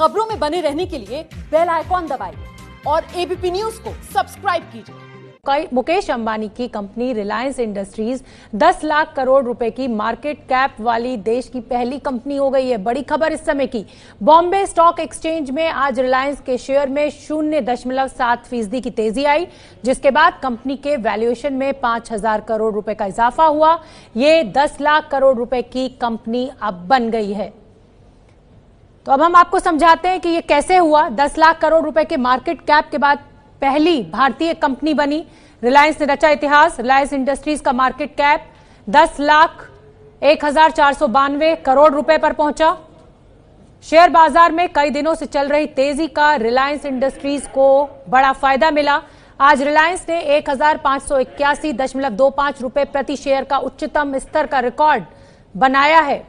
खबरों में बने रहने के लिए बेल आइकॉन दबाइए और एबीपी न्यूज को सब्सक्राइब कीजिए मुकेश अंबानी की company Reliance Industries 10 lakh crore रुपए की मार्केट कैप वाली देश की पहली कंपनी हो गई है बड़ी खबर इस समय की बॉम्बे स्टॉक एक्सचेंज में आज रिलायंस के शेयर में शून्य दशमलव सात फीसदी की तेजी आई जिसके बाद कंपनी के वैल्यूएशन में पांच हजार करोड़ रुपए का इजाफा हुआ ये दस लाख करोड़ रुपए की कंपनी अब बन गई है तो अब हम आपको समझाते हैं कि ये कैसे हुआ दस लाख करोड़ रुपए के मार्केट कैप के बाद पहली भारतीय कंपनी बनी रिलायंस ने रचा इतिहास रिलायंस इंडस्ट्रीज का मार्केट कैप दस लाख एक हजार चार सौ बानवे करोड़ रुपए पर पहुंचा शेयर बाजार में कई दिनों से चल रही तेजी का रिलायंस इंडस्ट्रीज को बड़ा फायदा मिला आज रिलायंस ने एक हजार पांच सौ इक्यासी दशमलव दो पांच रुपए प्रति शेयर का उच्चतम स्तर का रिकॉर्ड बनाया है